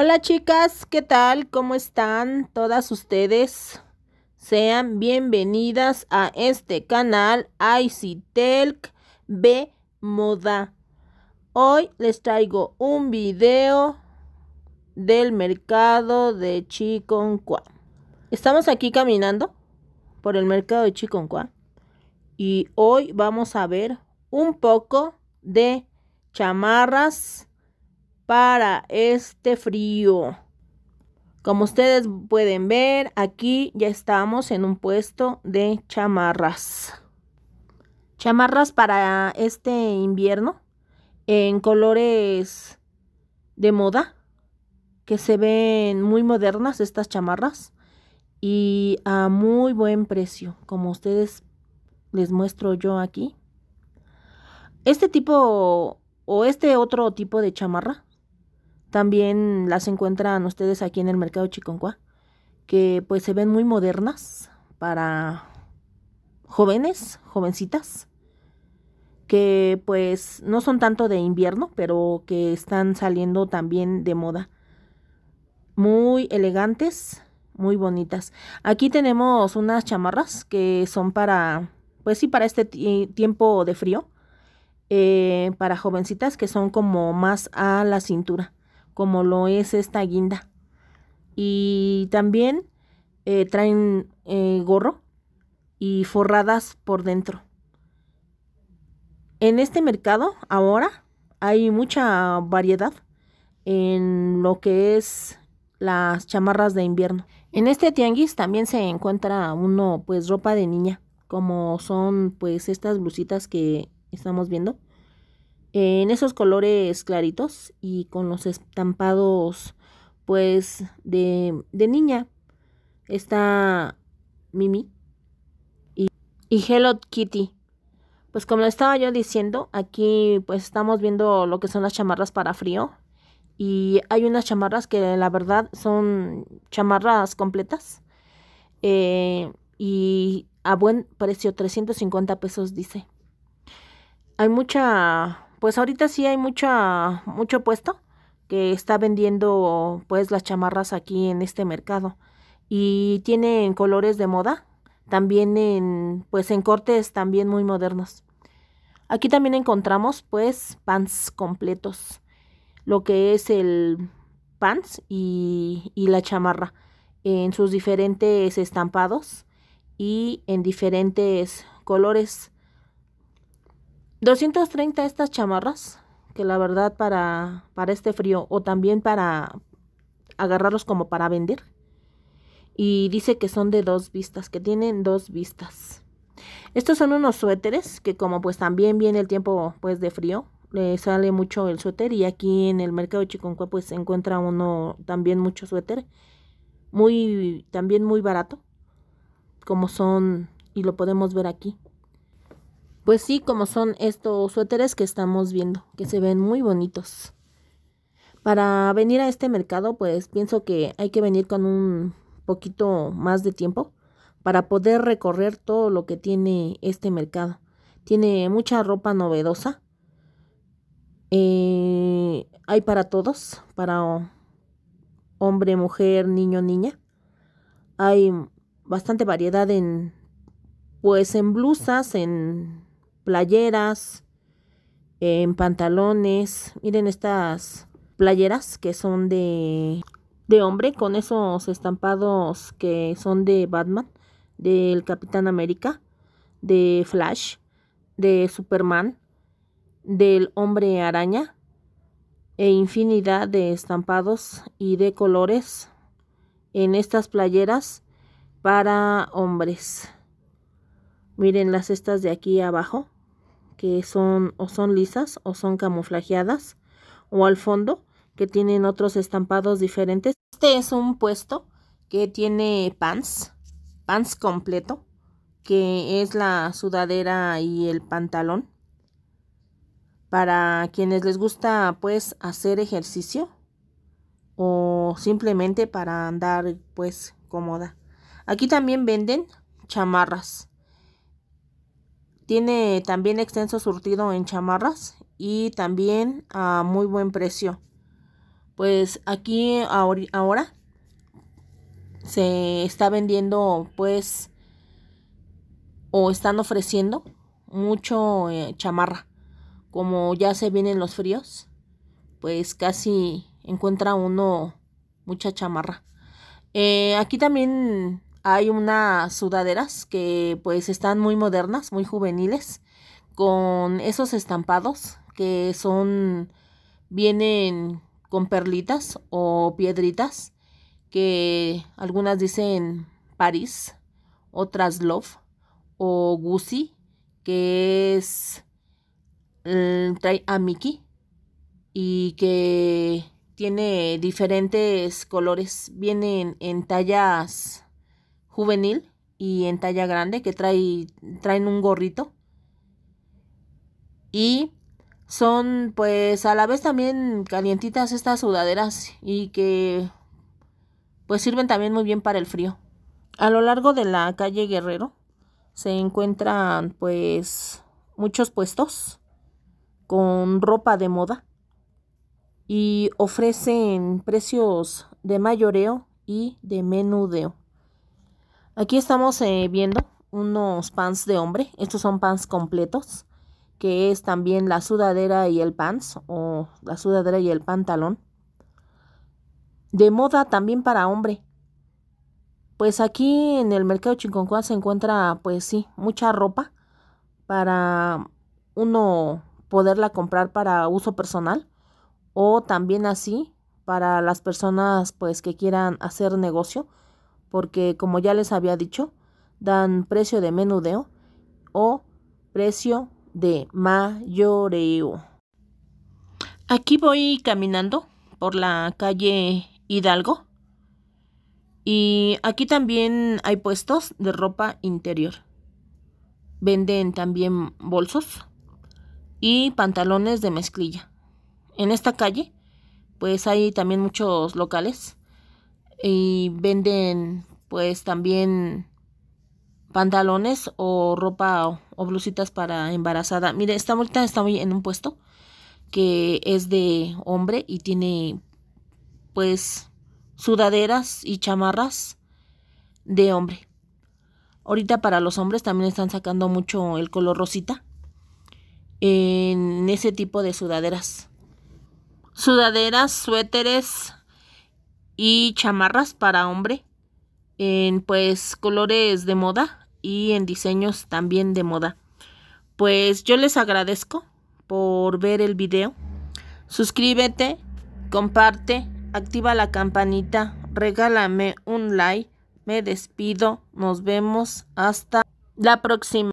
Hola chicas, ¿qué tal? ¿Cómo están todas ustedes? Sean bienvenidas a este canal ICTELC B Moda. Hoy les traigo un video del mercado de Chiconcuá. Estamos aquí caminando por el mercado de Chiconcuá y hoy vamos a ver un poco de chamarras para este frío. Como ustedes pueden ver, aquí ya estamos en un puesto de chamarras. Chamarras para este invierno en colores de moda, que se ven muy modernas estas chamarras y a muy buen precio, como ustedes les muestro yo aquí. Este tipo o este otro tipo de chamarra también las encuentran ustedes aquí en el mercado Chiconcuá, que pues se ven muy modernas para jóvenes, jovencitas, que pues no son tanto de invierno, pero que están saliendo también de moda. Muy elegantes, muy bonitas. Aquí tenemos unas chamarras que son para, pues sí, para este tiempo de frío, eh, para jovencitas que son como más a la cintura como lo es esta guinda. Y también eh, traen eh, gorro y forradas por dentro. En este mercado ahora hay mucha variedad en lo que es las chamarras de invierno. En este tianguis también se encuentra uno pues ropa de niña, como son pues estas blusitas que estamos viendo en esos colores claritos y con los estampados pues de, de niña está Mimi y, Hello Kitty. Pues como lo estaba yo diciendo, aquí pues estamos viendo lo que son las chamarras para frío. Y hay unas chamarras que la verdad son chamarras completas. Eh, y a buen precio, 350 pesos dice. Hay mucha pues ahorita sí hay mucha, mucho puesto que está vendiendo pues las chamarras aquí en este mercado y tienen colores de moda también en pues en cortes también muy modernos aquí también encontramos pues pants completos lo que es el pants y, y la chamarra en sus diferentes estampados y en diferentes colores 230 estas chamarras, que la verdad para, para este frío o también para agarrarlos como para vender. Y dice que son de dos vistas, que tienen dos vistas. Estos son unos suéteres que como pues también viene el tiempo pues de frío, le sale mucho el suéter y aquí en el mercado Chiconcuá pues se encuentra uno también mucho suéter, muy también muy barato, como son y lo podemos ver aquí pues sí, como son estos suéteres que estamos viendo, que se ven muy bonitos. Para venir a este mercado, pues pienso que hay que venir con un poquito más de tiempo para poder recorrer todo lo que tiene este mercado. Tiene mucha ropa novedosa. Eh, hay para todos, para hombre, mujer, niño, niña. Hay bastante variedad en, pues en blusas, en playeras, en pantalones. Miren estas playeras que son de, hombre con esos estampados que son de Batman, del Capitán América, de Flash, de Superman, del Hombre Araña e infinidad de estampados y de colores en estas playeras para hombres. Miren las estas de aquí abajo que son o son lisas o son camuflajeadas o al fondo que tienen otros estampados diferentes. Este es un puesto que tiene pants, pants completo, que es la sudadera y el pantalón. Para quienes les gusta pues hacer ejercicio o simplemente para andar pues cómoda. Aquí también venden chamarras tiene también extenso surtido en chamarras y también a muy buen precio. Pues aquí ahora se está vendiendo pues o están ofreciendo mucho eh, chamarra. Como ya se vienen los fríos, pues casi encuentra uno mucha chamarra. Eh, aquí también hay unas sudaderas que pues están muy modernas, muy juveniles, con esos estampados que son, vienen con perlitas o piedritas, que algunas dicen París, otras Love o Gucci, que es eh, trae a Mickey y que tiene diferentes colores. Vienen en tallas juvenil y en talla grande que trae, traen un gorrito. Y son pues a la vez también calientitas estas sudaderas y que pues sirven también muy bien para el frío. A lo largo de la calle Guerrero se encuentran pues muchos puestos con ropa de moda y ofrecen precios de mayoreo y de menudeo. Aquí estamos eh, viendo unos pants de hombre. Estos son pants completos, que es también la sudadera y el pants, o la sudadera y el pantalón. De moda también para hombre. Pues aquí en el mercado Chinconcuá se encuentra, pues sí, mucha ropa para uno poderla comprar para uso personal o también así para las personas pues que quieran hacer negocio porque como ya les había dicho, dan precio de menudeo o precio de mayoreo. Aquí voy caminando por la calle Hidalgo y aquí también hay puestos de ropa interior. Venden también bolsos y pantalones de mezclilla. En esta calle pues hay también muchos locales y venden pues también pantalones o ropa o, blusitas para embarazada. Mire, esta ahorita está en un puesto que es de hombre y tiene pues sudaderas y chamarras de hombre. Ahorita para los hombres también están sacando mucho el color rosita en ese tipo de sudaderas. Sudaderas, suéteres, y chamarras para hombre en pues colores de moda y en diseños también de moda. Pues yo les agradezco por ver el video. Suscríbete, comparte, activa la campanita, regálame un like. Me despido, nos vemos hasta la próxima.